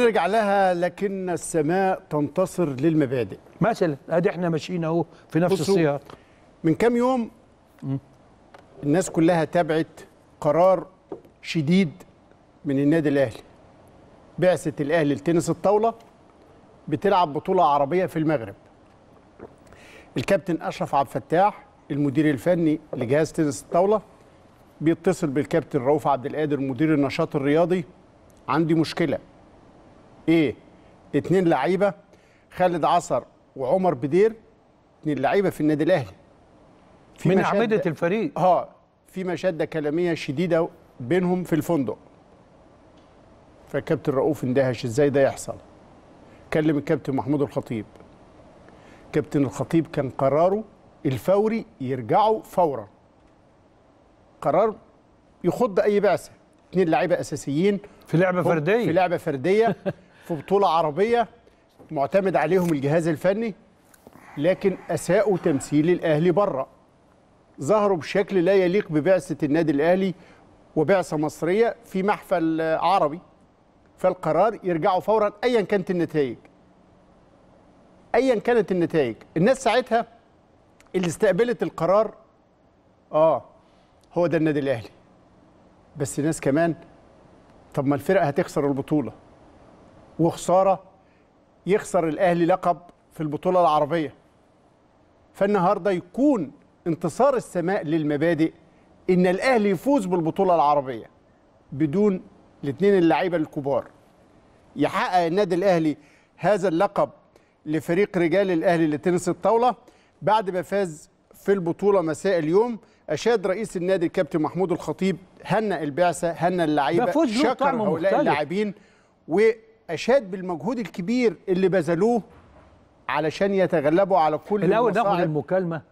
نرجع لها لكن السماء تنتصر للمبادئ مثلا ادي احنا ماشيين اهو في نفس السياق من كام يوم الناس كلها تابعت قرار شديد من النادي الاهلي بعثه الاهلي لتنس الطاوله بتلعب بطوله عربيه في المغرب الكابتن اشرف عبد الفتاح المدير الفني لجهاز تنس الطاوله بيتصل بالكابتن رؤوف عبد القادر مدير النشاط الرياضي عندي مشكله ايه اتنين لعيبه خالد عصر وعمر بدير اتنين لعيبه في النادي الاهلي في من اعمده الفريق اه في مشاده كلاميه شديده بينهم في الفندق فالكابتن رؤوف اندهش ازاي ده يحصل كلم الكابتن محمود الخطيب كابتن الخطيب كان قراره الفوري يرجعوا فورا قرار يخض اي بعثه اثنين لعيبه اساسيين في لعبه فرديه في لعبه فرديه في بطوله عربيه معتمد عليهم الجهاز الفني لكن اساءوا تمثيل الاهلي بره ظهروا بشكل لا يليق ببعثه النادي الاهلي وبعثه مصريه في محفل عربي فالقرار يرجعوا فورا ايا كانت النتائج ايا كانت النتائج الناس ساعتها اللي استقبلت القرار اه هو ده النادي الاهلي بس ناس كمان طب ما الفرقه هتخسر البطوله وخساره يخسر الاهلي لقب في البطوله العربيه فالنهارده يكون انتصار السماء للمبادئ ان الاهلي يفوز بالبطوله العربيه بدون الاثنين اللعيبه الكبار يحقق النادي الاهلي هذا اللقب لفريق رجال الاهلي لتنس الطاوله بعد ما فاز في البطوله مساء اليوم اشاد رئيس النادي الكابتن محمود الخطيب هنأ البعثه هنأ اللعيبه شكر هؤلاء اللاعبين اشاد بالمجهود الكبير اللي بذلوه علشان يتغلبوا على كل الاول ناخد المكالمه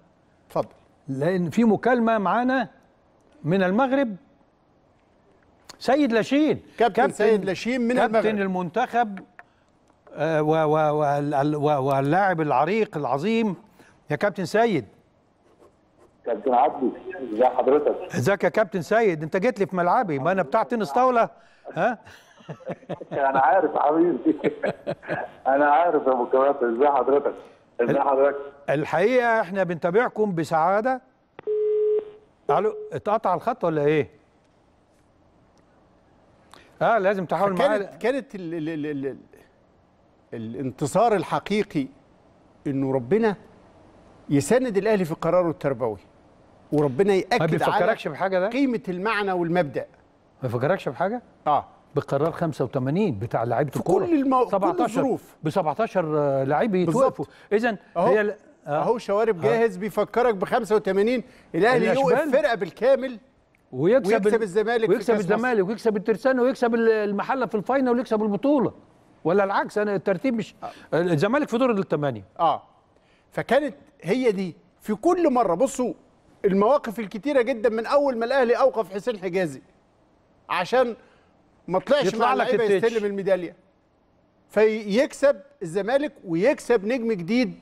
اتفضل لان في مكالمه معانا من المغرب سيد لاشين كابتن, كابتن سيد لاشين من كابتن المغرب كابتن المنتخب آه، واللاعب العريق العظيم يا كابتن سيد كابتن عبدي ازي حضرتك ازيك يا كابتن سيد انت جيت لي في ملعبي ما انا بتاع تنس طاوله ها انا عارف حبيبي انا عارف يا ابو كبات ازي حضرتك ازي حضرتك الحقيقه احنا بنتابعكم بسعاده الو اتقطع الخط ولا ايه؟ اه لازم تحاول معايا كانت كانت ال ال ال الـ الانتصار الحقيقي انه ربنا يساند الاهلي في قراره التربوي وربنا ياكد على ما بيفكركش بحاجه ده قيمه المعنى والمبدا ما بيفكركش بحاجه اه بقرار 85 بتاع لعيبه الكوره كل المو... 17 ب 17 لعيب يتوقفوا اذا هي اهو آه. شوارب آه. جاهز بيفكرك ب 85 الاهلي يوقف فرقه بالكامل ويكسب, ويكسب الزمالك ويكسب الزمالك ويكسب الترسانة ويكسب المحله في الفاينل ويكسب البطوله ولا العكس انا الترتيب مش آه. الزمالك في دور الثمانيه اه فكانت هي دي في كل مره بصوا المواقف الكتيره جدا من اول ما الاهلي اوقف حسين حجازي عشان ما طلعش مع لعيبه يستلم الميداليه فيكسب الزمالك ويكسب نجم جديد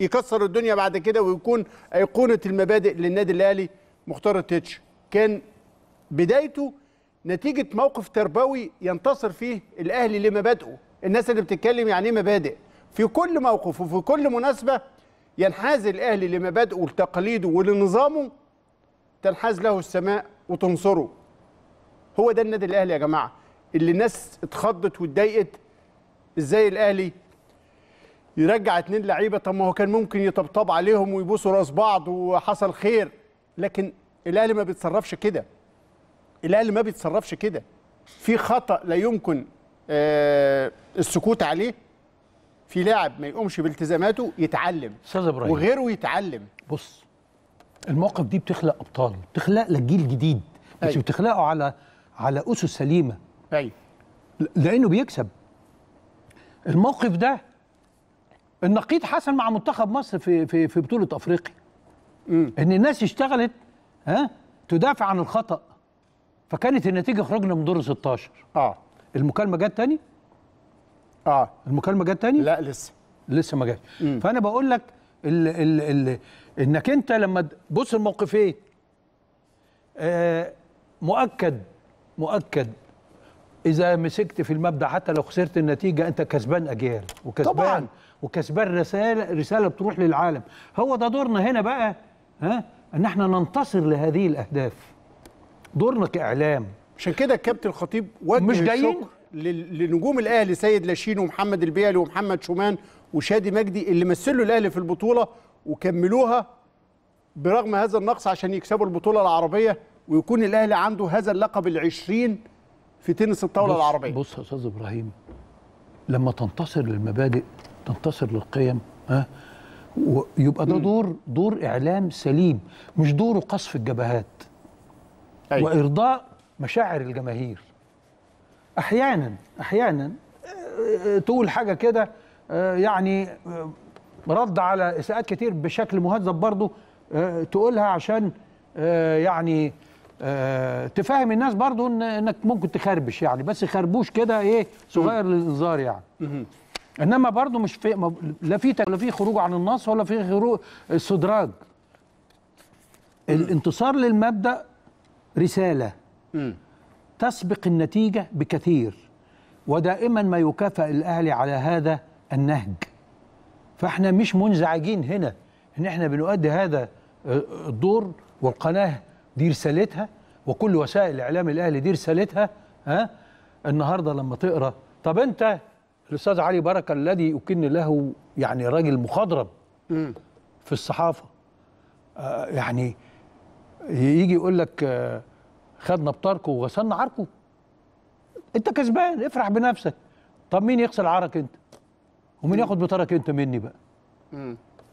يكسر الدنيا بعد كده ويكون ايقونه المبادئ للنادي الاهلي مختار التتش كان بدايته نتيجه موقف تربوي ينتصر فيه الاهلي لمبادئه الناس اللي بتتكلم يعني ايه مبادئ في كل موقف وفي كل مناسبه ينحاز الاهلي لمبادئه ولتقاليده ولنظامه تنحاز له السماء وتنصره هو ده النادي الاهلي يا جماعه اللي الناس اتخضت واتضايقت ازاي الاهلي يرجع اتنين لعيبه طب ما هو كان ممكن يطبطب عليهم ويبوسوا راس بعض وحصل خير لكن الاهلي ما بيتصرفش كده الاهلي ما بيتصرفش كده في خطا لا يمكن آه السكوت عليه في لاعب ما يقومش بالتزاماته يتعلم استاذ ابراهيم وغيره يتعلم بص المواقف دي بتخلق ابطال بتخلق لك جيل جديد بس أيوة. بتخلقه على على اسس سليمه ايوه لانه بيكسب الموقف ده النقيض حصل مع منتخب مصر في في في بطوله افريقيا ان الناس اشتغلت ها تدافع عن الخطا فكانت النتيجه خرجنا من دور 16 اه المكالمه جت تاني اه المكالمه جت تاني لا لسه لسه ما جاتش فانا بقول لك ال ال ال انك انت لما بص الموقفين آه مؤكد مؤكد اذا مسكت في المبدا حتى لو خسرت النتيجه انت كسبان اجيال وكسبان طبعا وكسبان رساله رساله بتروح للعالم هو ده دورنا هنا بقى ها ان احنا ننتصر لهذه الاهداف دورنا كاعلام عشان كده الكابتن الخطيب وجه مش جايين لنجوم الاهلي سيد لاشين ومحمد البيالي ومحمد شومان وشادي مجدي اللي مثلوا الاهلي في البطوله وكملوها برغم هذا النقص عشان يكسبوا البطوله العربيه ويكون الاهلي عنده هذا اللقب العشرين في تنس الطاوله بص العربيه بص يا استاذ ابراهيم لما تنتصر للمبادئ تنتصر للقيم ها ويبقى ده دور دور اعلام سليم مش دوره قصف الجبهات أيوة. وارضاء مشاعر الجماهير احيانا احيانا آه، آه، تقول حاجه كده آه، يعني رد على اساءات كتير بشكل مهذب برضه تقولها عشان يعني آه تفهم الناس برضو إن انك ممكن تخربش يعني بس خربوش كده ايه صغير للانذار يعني انما برضو مش في لا في لا في خروج عن النص ولا في خروج استدراج الانتصار للمبدا رساله تسبق النتيجه بكثير ودائما ما يكافئ الاهلي على هذا النهج فاحنا مش منزعجين هنا ان احنا بنؤدي هذا آه، الدور والقناه دي رسالتها وكل وسائل الاعلام الاهلي دي رسالتها ها النهارده لما تقرا طب انت الاستاذ علي بركه الذي يكن له يعني راجل مخضرم في الصحافه آه يعني يجي يقول لك آه خدنا بطاركو وغسلنا عركو انت كسبان افرح بنفسك طب مين يغسل عرك انت ومين ياخد بطارك انت مني بقى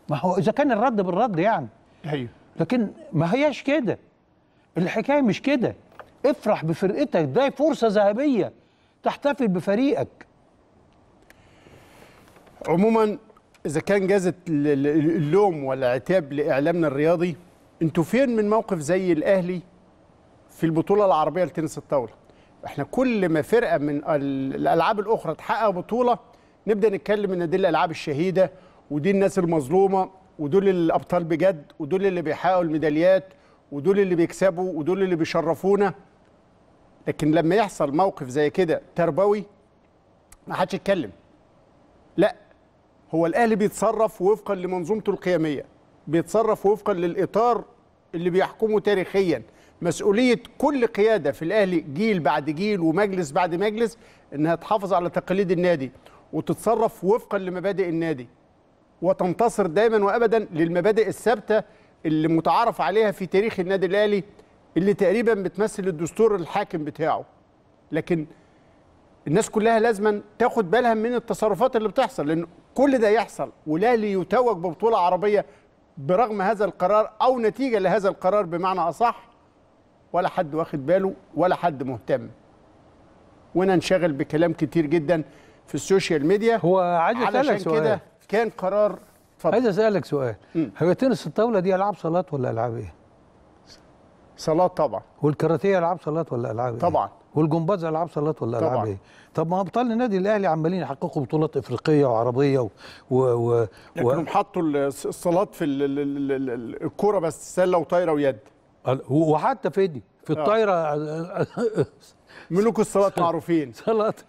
ما هو اذا كان الرد بالرد يعني ايوه لكن ما هياش كده الحكايه مش كده افرح بفرقتك ده فرصه ذهبيه تحتفل بفريقك عموما اذا كان جازت اللوم والعتاب لاعلامنا الرياضي انتوا فين من موقف زي الاهلي في البطوله العربيه لتنس الطاوله احنا كل ما فرقه من الالعاب الاخرى تحقق بطوله نبدا نتكلم ان دي الالعاب الشهيده ودي الناس المظلومه ودول الابطال بجد ودول اللي بيحققوا الميداليات ودول اللي بيكسبوا ودول اللي بيشرفونا لكن لما يحصل موقف زي كده تربوي ما حدش يتكلم لا هو الاهلي بيتصرف وفقا لمنظومته القيميه بيتصرف وفقا للاطار اللي بيحكمه تاريخيا مسؤوليه كل قياده في الاهلي جيل بعد جيل ومجلس بعد مجلس انها تحافظ على تقاليد النادي وتتصرف وفقا لمبادئ النادي وتنتصر دائما وابدا للمبادئ الثابته اللي متعارف عليها في تاريخ النادي الاهلي اللي تقريبا بتمثل الدستور الحاكم بتاعه لكن الناس كلها لازما تاخد بالها من التصرفات اللي بتحصل لان كل ده يحصل والاهلي يتوج ببطوله عربيه برغم هذا القرار او نتيجه لهذا القرار بمعنى اصح ولا حد واخد باله ولا حد مهتم وانا انشغل بكلام كتير جدا في السوشيال ميديا هو عادي اسالك كده كان قرار اتفضل عايز اسالك سؤال هي تنس الطاوله دي العاب صالات ولا العاب ايه؟ صالات طبعا والكاراتيه العاب صالات ولا العاب ايه؟ طبعا والجمباز العاب صالات ولا طبعا. العاب ايه؟ طب ما ابطال النادي الاهلي عمالين يحققوا بطولات افريقيه وعربيه و, و... و... لكنهم حطوا الصالات في الكوره بس سله وطايره ويد وحتى فدي في آه. الطايره ملوك الصالات معروفين صالات